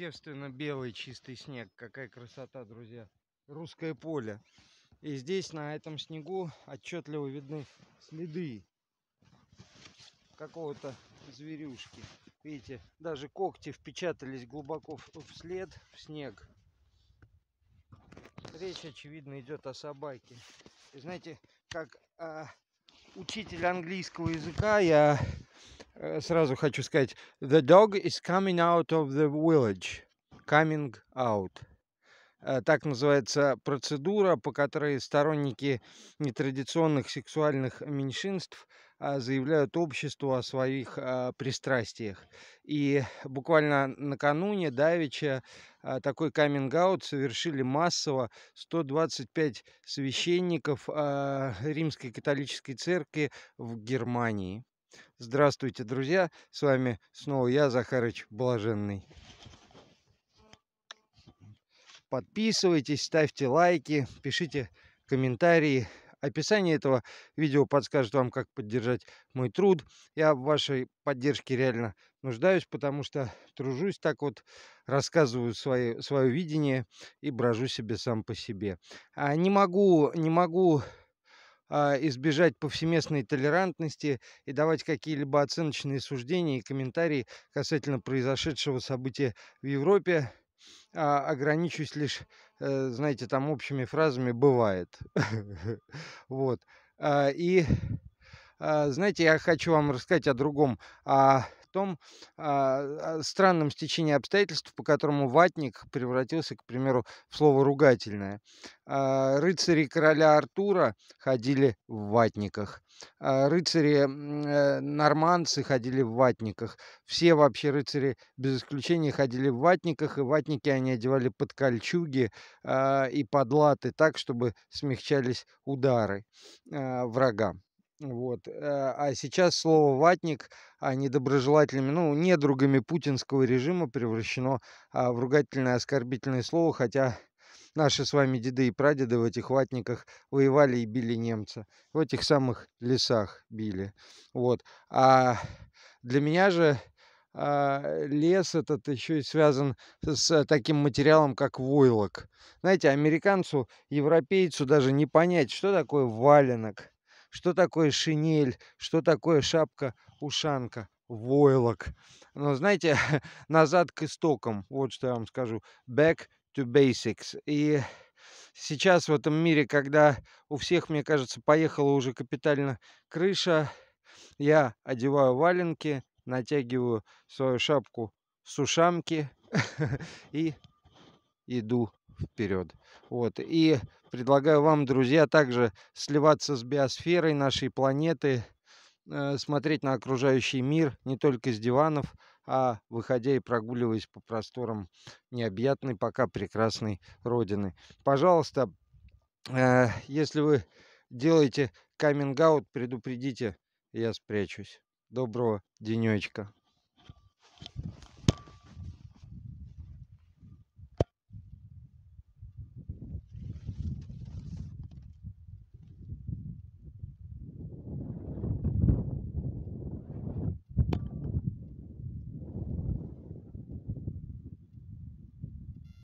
девственно белый чистый снег. Какая красота, друзья. Русское поле. И здесь на этом снегу отчетливо видны следы какого-то зверюшки. Видите, даже когти впечатались глубоко в след, в снег. Речь, очевидно, идет о собаке. И знаете, как а, учитель английского языка я Э, сразу хочу сказать, the dog is coming out of the village. Coming out. Э, так называется процедура, по которой сторонники нетрадиционных сексуальных меньшинств а, заявляют обществу о своих а, пристрастиях. И буквально накануне Давича а, такой каминг-аут совершили массово 125 священников Римской католической церкви в Германии. Здравствуйте, друзья! С вами снова я, Захарыч Блаженный. Подписывайтесь, ставьте лайки, пишите комментарии. Описание этого видео подскажет вам, как поддержать мой труд. Я в вашей поддержке реально нуждаюсь, потому что тружусь так вот, рассказываю свои, свое видение и брожу себе сам по себе. А не могу, не могу а, избежать повсеместной толерантности и давать какие-либо оценочные суждения и комментарии касательно произошедшего события в Европе. А ограничусь лишь, э, знаете, там общими фразами «бывает». Вот. А, и, а, знаете, я хочу вам рассказать о другом, том э, странном стечении обстоятельств, по которому ватник превратился, к примеру, в слово ругательное. Э, рыцари короля Артура ходили в ватниках. Э, рыцари э, норманцы ходили в ватниках. Все вообще рыцари без исключения ходили в ватниках, и ватники они одевали под кольчуги э, и под латы так, чтобы смягчались удары э, врага. Вот. Э, а сейчас слово «ватник» а недоброжелателями, ну, недругами путинского режима превращено а, в ругательное оскорбительное слово, хотя наши с вами деды и прадеды в этих ватниках воевали и били немца. В этих самых лесах били. Вот. А для меня же а, лес этот еще и связан с таким материалом, как войлок. Знаете, американцу, европейцу даже не понять, что такое валенок что такое шинель, что такое шапка-ушанка, войлок. Но знаете, назад к истокам, вот что я вам скажу. Back to basics. И сейчас в этом мире, когда у всех, мне кажется, поехала уже капитально крыша, я одеваю валенки, натягиваю свою шапку с ушанки и иду вперед. Вот. И предлагаю вам, друзья, также сливаться с биосферой нашей планеты, э, смотреть на окружающий мир не только с диванов, а выходя и прогуливаясь по просторам необъятной, пока прекрасной Родины. Пожалуйста, э, если вы делаете каминг предупредите, я спрячусь. Доброго денечка.